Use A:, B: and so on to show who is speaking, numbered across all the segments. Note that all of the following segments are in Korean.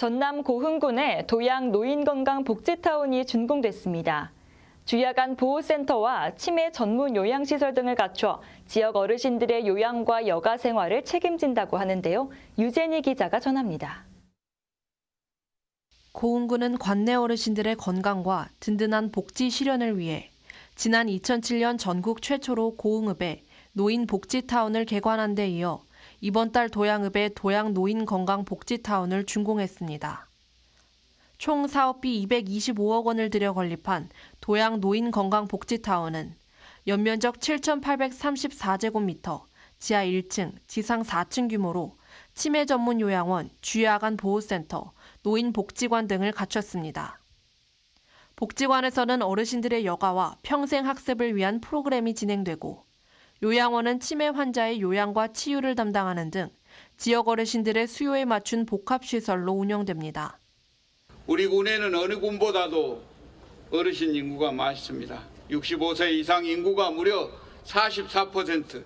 A: 전남 고흥군의 도양 노인건강복지타운이 준공됐습니다. 주야간 보호센터와 치매 전문 요양시설 등을 갖춰 지역 어르신들의 요양과 여가 생활을 책임진다고 하는데요. 유재니 기자가 전합니다.
B: 고흥군은 관내 어르신들의 건강과 든든한 복지 실현을 위해 지난 2007년 전국 최초로 고흥읍에 노인 복지타운을 개관한 데 이어 이번 달 도양읍의 도양 노인 건강 복지타운을 준공했습니다. 총 사업비 225억 원을 들여 건립한 도양 노인 건강 복지타운은 연면적 7,834제곱미터, 지하 1층, 지상 4층 규모로 치매 전문 요양원, 주야간 보호센터, 노인 복지관 등을 갖췄습니다. 복지관에서는 어르신들의 여가와 평생 학습을 위한 프로그램이 진행되고 요양원은 치매 환자의 요양과 치유를 담당하는 등 지역 어르신들의 수요에 맞춘 복합시설로 운영됩니다.
C: 우리 군에는 어느 군보다도 어르신 인구가 많습니다. 65세 이상 인구가 무려 44%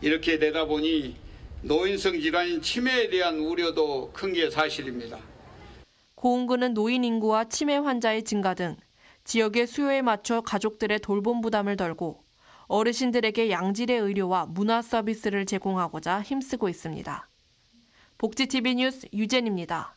C: 이렇게 되다 보니 노인성 질환인 치매에 대한 우려도 큰 게 사실입니다.
B: 고흥군은 노인 인구와 치매 환자의 증가 등 지역의 수요에 맞춰 가족들의 돌봄 부담을 덜고 어르신들에게 양질의 의료와 문화 서비스를 제공하고자 힘쓰고 있습니다. 복지TV 뉴스 유젠입니다.